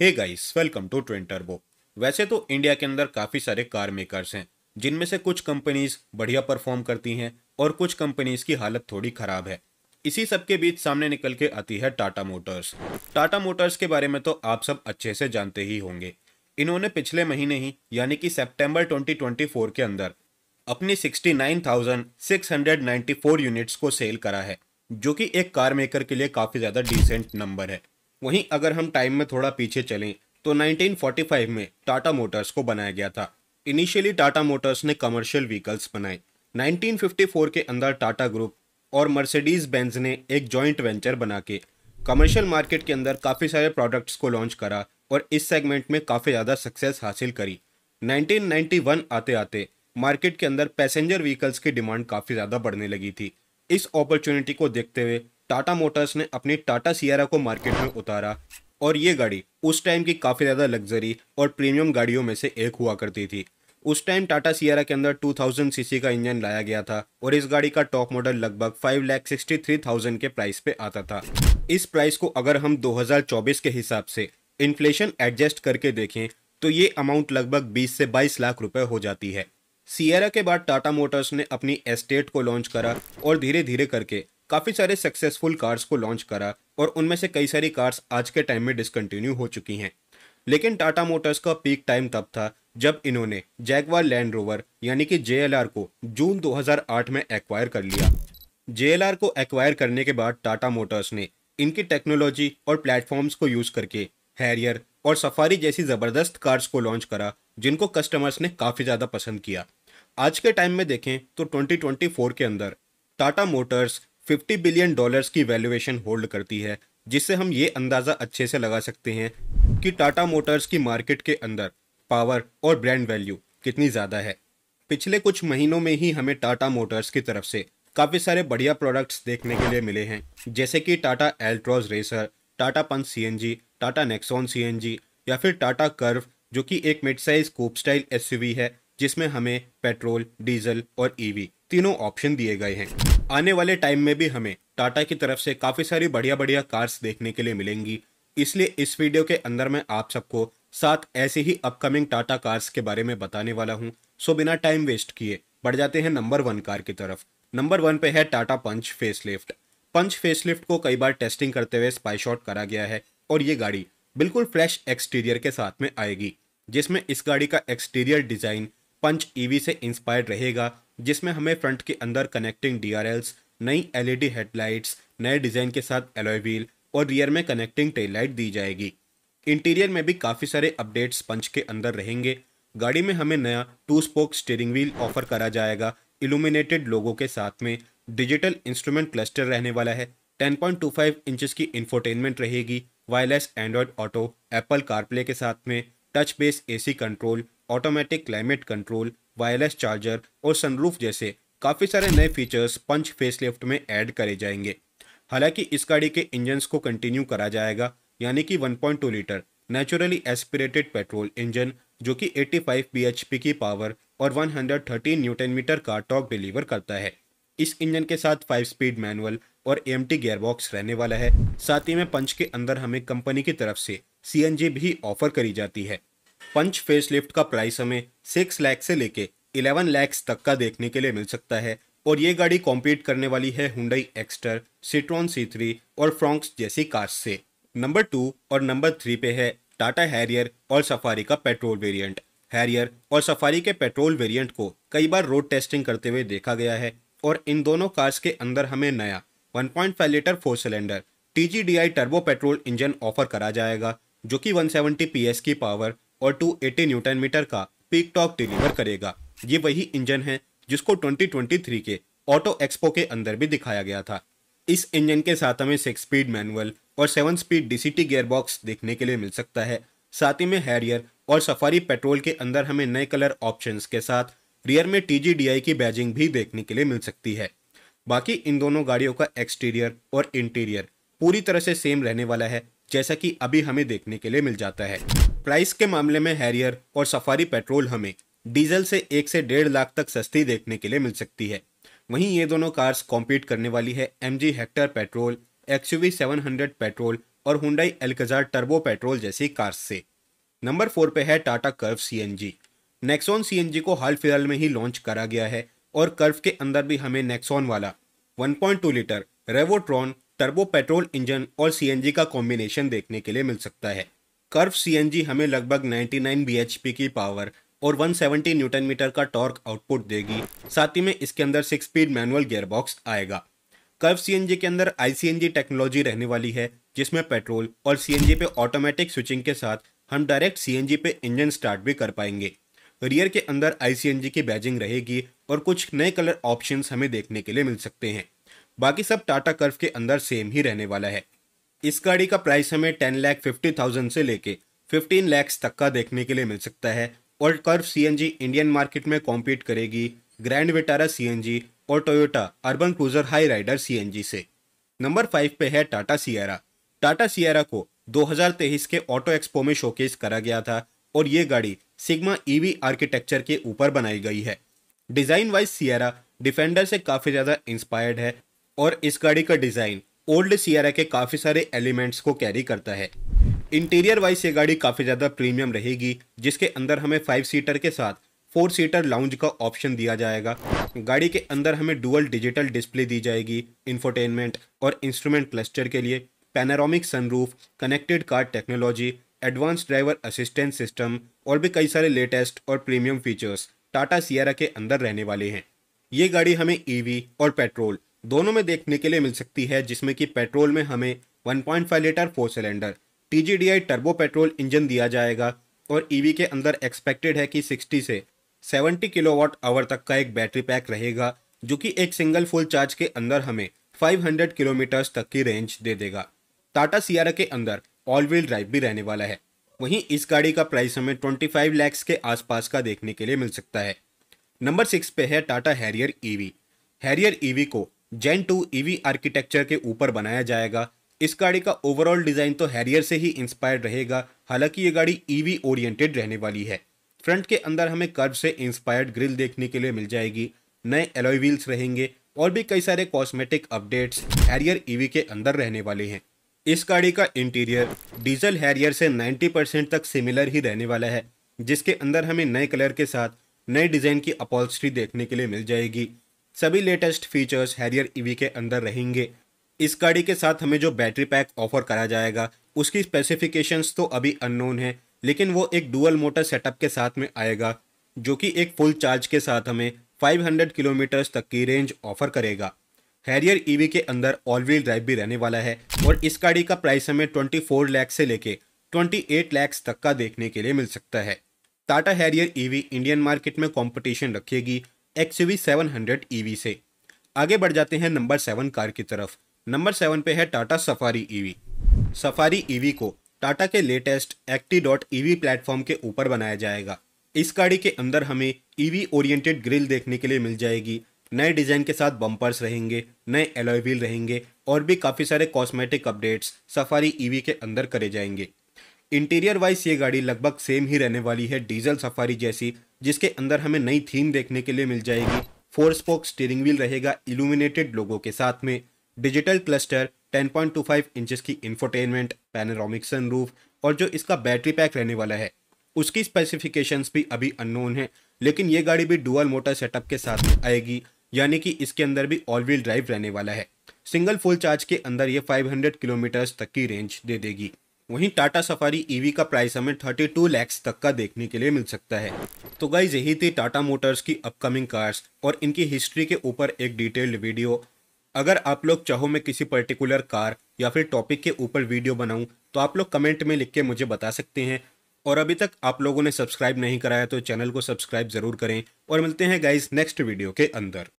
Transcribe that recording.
hey guys welcome to twin turbo वैसे तो India के अंदर काफ़ी सारे कार मेकर्स हैं जिनमें से कुछ कंपनीज बढ़िया परफॉर्म करती हैं और कुछ कंपनीज की हालत थोड़ी खराब है इसी सब के बीच सामने निकल के आती है टाटा मोटर्स टाटा मोटर्स के बारे में तो आप सब अच्छे से जानते ही होंगे इन्होंने पिछले महीने ही यानी कि सेप्टेम्बर ट्वेंटी के अंदर अपनी सिक्सटी यूनिट्स को सेल करा है जो कि एक कार मेकर के लिए काफ़ी ज़्यादा डिसेंट नंबर है वहीं अगर हम टाइम में थोड़ा पीछे चलें तो 1945 में टाटा मोटर्स को बनाया गया था इनिशियली टाटा मोटर्स ने कमर्शियल व्हीकल्स बनाए 1954 के अंदर टाटा ग्रुप और मर्सिडीज बेंज ने एक जॉइंट वेंचर बना के कमर्शियल मार्केट के अंदर काफ़ी सारे प्रोडक्ट्स को लॉन्च करा और इस सेगमेंट में काफ़ी ज़्यादा सक्सेस हासिल करी 1991 आते आते मार्केट के अंदर पैसेंजर व्हीकल्स की डिमांड काफ़ी ज़्यादा बढ़ने लगी थी इस अपॉर्चुनिटी को देखते हुए टाटा मोटर्स ने अपनी टाटा सियारा को मार्केट में उतारा और ये गाड़ी उस टाइम की काफ़ी ज़्यादा लग्जरी और प्रीमियम गाड़ियों में से एक हुआ करती थी उस टाइम टाटा सियारा के अंदर 2000 सीसी का इंजन लाया गया था और इस गाड़ी का टॉप मॉडल लगभग five lakh sixty three thousand के प्राइस पे आता था इस प्राइस को अगर हम 2024 के हिसाब से इन्फ्लेशन एडजस्ट करके देखें तो ये अमाउंट लगभग 20 से 22 लाख रुपए हो जाती है सियारा के बाद टाटा मोटर्स ने अपनी एस्टेट को लॉन्च करा और धीरे धीरे करके काफ़ी सारे सक्सेसफुल कार्स को लॉन्च करा और उनमें से कई सारी कार्स आज के टाइम में डिसकंटिन्यू हो चुकी हैं लेकिन टाटा मोटर्स का पीक टाइम तब था जब इन्होंने जैगवार लैंड रोवर यानी कि जे को जून 2008 में एक्वायर कर लिया जे को एक्वायर करने के बाद टाटा मोटर्स ने इनकी टेक्नोलॉजी और प्लेटफॉर्म्स को यूज़ करके हैरियर और सफारी जैसी ज़बरदस्त कार्स को लॉन्च करा जिनको कस्टमर्स ने काफ़ी ज़्यादा पसंद किया आज के टाइम में देखें तो 2024 के अंदर टाटा मोटर्स 50 बिलियन डॉलर्स की वैल्यूएशन होल्ड करती है जिससे हम ये अंदाज़ा अच्छे से लगा सकते हैं कि टाटा मोटर्स की मार्केट के अंदर पावर और ब्रांड वैल्यू कितनी ज़्यादा है पिछले कुछ महीनों में ही हमें टाटा मोटर्स की तरफ से काफ़ी सारे बढ़िया प्रोडक्ट्स देखने के लिए मिले हैं जैसे कि Tata Altroz racer Tata Punch C Tata Nexon C या फिर टाटा कर्व जो कि एक mid size coupe style S है जिसमें हमें पेट्रोल डीजल और ईवी e तीनों ऑप्शन दिए गए हैं आने वाले टाइम में भी हमें टाटा की तरफ से काफ़ी सारी बढ़िया बढ़िया कार्स देखने के लिए मिलेंगी इसलिए इस वीडियो के अंदर मैं आप सबको साथ ऐसे ही अपकमिंग टाटा कार्स के बारे में बताने वाला हूँ सो बिना टाइम वेस्ट किए बढ़ जाते हैं नंबर वन कार की तरफ नंबर वन पे है Tata Punch facelift Punch facelift को कई बार टेस्टिंग करते हुए स्पाई शॉट करा गया है और ये गाड़ी बिल्कुल फ्लैश एक्सटीरियर के साथ में आएगी जिसमें इस गाड़ी का एक्सटीरियर डिज़ाइन पंच ईवी से इंस्पायर्ड रहेगा जिसमें हमें फ्रंट के अंदर कनेक्टिंग डी नई एलईडी हेडलाइट्स e नए डिज़ाइन के साथ एलोय व्हील और रियर में कनेक्टिंग टेल लाइट दी जाएगी इंटीरियर में भी काफ़ी सारे अपडेट्स पंच के अंदर रहेंगे गाड़ी में हमें नया two spoke steering wheel offer करा जाएगा इल्यूमिनेटेड लोगों के साथ में डिजिटल इंस्ट्रूमेंट क्लस्टर रहने वाला है 10.25 इंचेस की इंफोटेनमेंट रहेगी wireless Android Auto Apple CarPlay के साथ में touch base AC control automatic climate control wireless charger और सनरूफ जैसे काफ़ी सारे नए फीचर्स पंच फेसलिफ्ट में ऐड करे जाएंगे हालांकि इस गाड़ी के इंजन्स को कंटिन्यू करा जाएगा यानी कि 1.2 litre naturally aspirated petrol engine जो कि 85 bhp की पावर और 113 न्यूटन मीटर का टॉक डिलीवर करता है इस इंजन के साथ 5 स्पीड मैनुअल और एम टी गेयरबॉक्स रहने वाला है साथ ही में पंच के अंदर हमें कंपनी की तरफ से सी भी ऑफर करी जाती है पंच फेस लिफ्ट का प्राइस हमें सिक्स लैक्स से लेके इलेवन लैक्स तक का देखने के लिए मिल सकता है और ये गाड़ी कॉम्पीट करने वाली है हुडई एक्स्टर सिट्रॉन सी और फ्रॉन्क्स जैसी कार्स से नंबर टू और नंबर थ्री पे है टाटा हैरियर और सफारी का पेट्रोल वेरिएंट हैरियर और सफारी के पेट्रोल वेरिएंट को कई बार रोड टेस्टिंग करते हुए देखा गया है और इन दोनों कार्स के अंदर हमें नया 1.5 litre four cylinder T turbo petrol engine offer करा जाएगा जो कि 170 पीएस की पावर और 280 न्यूटन मीटर का पीक टॉक डिलीवर करेगा ये वही इंजन है जिसको 2023 के ऑटो एक्सपो के अंदर भी दिखाया गया था इस इंजन के साथ हमें सिक्स स्पीड मैनुअल और सेवन स्पीड डीसीटी गियरबॉक्स देखने के लिए मिल सकता है साथ ही में हैरियर और सफारी पेट्रोल के अंदर हमें नए कलर ऑप्शंस के साथ रियर में टीजीडीआई की बैजिंग भी देखने के लिए मिल सकती है बाकी इन दोनों गाड़ियों का एक्सटीरियर और इंटीरियर पूरी तरह से सेम रहने वाला है जैसा कि अभी हमें देखने के लिए मिल जाता है प्राइस के मामले में हैरियर और सफारी पेट्रोल हमें डीजल से एक से डेढ़ लाख तक सस्ती देखने के लिए मिल सकती है वहीं ये दोनों कार्स कॉम्पीट करने वाली है M G Hector petrol X U seven hundred petrol और हुडाई एल्कजार टर्बो पेट्रोल जैसी कार्स से नंबर फोर पे है Tata Curvv C N G Nexon C N G को हाल फिलहाल में ही लॉन्च करा गया है और कर्व के अंदर भी हमें नेक्सॉन वाला 1.2 litre Revotron turbo petrol engine और सीएनजी का कॉम्बिनेशन देखने के लिए मिल सकता है कर्व सीएनजी हमें लगभग 99 बीएचपी की पावर और 170 न्यूटन मीटर का टॉर्क आउटपुट देगी साथ ही में इसके अंदर सिक्स स्पीड मैनुअल गियरबॉक्स आएगा कर्व सीएनजी के अंदर आईसीएनजी टेक्नोलॉजी रहने वाली है जिसमें पेट्रोल और सीएनजी पे ऑटोमेटिक स्विचिंग के साथ हम डायरेक्ट सीएनजी पे इंजन स्टार्ट भी कर पाएंगे रियर के अंदर आईसीएनजी की बैजिंग रहेगी और कुछ नए कलर ऑप्शंस हमें देखने के लिए मिल सकते हैं बाकी सब टाटा कर्व के अंदर सेम ही रहने वाला है इस गाड़ी का प्राइस हमें टेन लैख फिफ्टी थाउजेंड से लेके फिफ्टीन लैक्स तक का देखने के लिए मिल सकता है और कर्व सीएनजी इंडियन मार्केट में कॉम्पीट करेगी ग्रैंड विटारा सीएनजी और Toyota Urban Cruiser Hyryder CNG से नंबर फाइव पे है टाटा सियारा टाटा सियारा को 2023 के ऑटो एक्सपो में शोकेस करा गया था और ये गाड़ी सिग्मा ईवी आर्किटेक्चर के ऊपर बनाई गई है डिज़ाइन वाइज सियारा डिफेंडर से काफ़ी ज़्यादा इंस्पायर्ड है और इस गाड़ी का डिज़ाइन ओल्ड सियारा के काफ़ी सारे एलिमेंट्स को कैरी करता है इंटीरियर वाइज ये गाड़ी काफ़ी ज़्यादा प्रीमियम रहेगी जिसके अंदर हमें फाइव सीटर के साथ फोर सीटर लाउंज का ऑप्शन दिया जाएगा गाड़ी के अंदर हमें डुअल डिजिटल डिस्प्ले दी जाएगी इंफोटेनमेंट और इंस्ट्रूमेंट क्लस्टर के लिए panoramic sunroof connected car technology advance driver assistance system और भी कई सारे लेटेस्ट और प्रीमियम फीचर्स टाटा सियारा के अंदर रहने वाले हैं ये गाड़ी हमें ईवी e और पेट्रोल दोनों में देखने के लिए मिल सकती है जिसमें कि पेट्रोल में हमें 1.5 litre four cylinder T turbo petrol engine दिया जाएगा और ईवी e के अंदर एक्सपेक्टेड है कि 60 से 70 किलोवाट आवर तक का एक बैटरी पैक रहेगा जो कि एक सिंगल फुल चार्ज के अंदर हमें 500 किलोमीटर्स तक की रेंज दे देगा टाटा सियारा के अंदर ऑल व्हील ड्राइव भी रहने वाला है वहीं इस गाड़ी का प्राइस हमें फाइव लैक्स के आसपास का देखने के लिए मिल सकता है नंबर सिक्स पे है Tata Harrier EV Harrier EV को जेन टू ईवी आर्किटेक्चर के ऊपर बनाया जाएगा इस गाड़ी का ओवरऑल डिज़ाइन तो हैरियर से ही इंस्पायर्ड रहेगा हालांकि ये गाड़ी ईवी e ओरिएंटेड रहने वाली है फ्रंट के अंदर हमें कर्व से इंस्पायर्ड ग्रिल देखने के लिए मिल जाएगी नए एलोई व्हील्स रहेंगे और भी कई सारे कॉस्मेटिक अपडेट्स हैरियर ईवी के अंदर रहने वाले हैं इस गाड़ी का इंटीरियर डीजल हैरियर से 90 परसेंट तक सिमिलर ही रहने वाला है जिसके अंदर हमें नए कलर के साथ नए डिज़ाइन की अपॉल्स्ट्री देखने के लिए मिल जाएगी सभी लेटेस्ट फीचर्स हैरियर ईवी के अंदर रहेंगे इस गाड़ी के साथ हमें जो बैटरी पैक ऑफर करा जाएगा उसकी स्पेसिफिकेशंस तो अभी अननोन है लेकिन वो एक डुअल मोटर सेटअप के साथ में आएगा जो कि एक फुल चार्ज के साथ हमें 500 किलोमीटर्स तक की रेंज ऑफर करेगा हैरियर ईवी e के अंदर ऑल व्हील ड्राइव भी रहने वाला है और इस गाड़ी का प्राइस हमें ट्वेंटी फोर से लेके ट्वेंटी एट तक का देखने के लिए मिल सकता है Tata Harrier EV Indian market में कंपटीशन रखेगी एक्स वी सेवन से आगे बढ़ जाते हैं नंबर सेवन कार की तरफ नंबर सेवन पे है Tata Safari EV e Safari EV e को टाटा के latest acti dot EV platform के ऊपर बनाया जाएगा इस गाड़ी के अंदर हमें ईवी ओरिएंटेड ग्रिल देखने के लिए मिल जाएगी नए डिज़ाइन के साथ बम्पर्स रहेंगे नए एलोईवील रहेंगे और भी काफ़ी सारे cosmetic updates Safari EV e के अंदर करे जाएंगे इंटीरियर वाइज ये गाड़ी लगभग सेम ही रहने वाली है डीजल सफारी जैसी जिसके अंदर हमें नई थीम देखने के लिए मिल जाएगी फोर स्पोक स्टीयरिंग व्हील रहेगा इल्यूमिनेटेड लोगों के साथ में डिजिटल क्लस्टर 10.25 इंचेस की इंफोटेनमेंट पैनोरामिक सनरूफ और जो इसका बैटरी पैक रहने वाला है उसकी स्पेसिफिकेशंस भी अभी अननोन है लेकिन ये गाड़ी भी डुअल मोटर सेटअप के साथ में आएगी यानी कि इसके अंदर भी ऑल व्हील ड्राइव रहने वाला है सिंगल फुल चार्ज के अंदर ये 500 किलोमीटर्स तक की रेंज दे देगी वहीं टाटा सफारी ईवी e का प्राइस हमें 32 लैक्स तक का देखने के लिए मिल सकता है तो गाइज यही थी टाटा मोटर्स की अपकमिंग कार्स और इनकी हिस्ट्री के ऊपर एक डिटेल्ड वीडियो अगर आप लोग चाहो मैं किसी पर्टिकुलर कार या फिर टॉपिक के ऊपर वीडियो बनाऊं तो आप लोग कमेंट में लिख के मुझे बता सकते हैं और अभी तक आप लोगों ने सब्सक्राइब नहीं कराया तो चैनल को सब्सक्राइब ज़रूर करें और मिलते हैं गाइज नेक्स्ट वीडियो के अंदर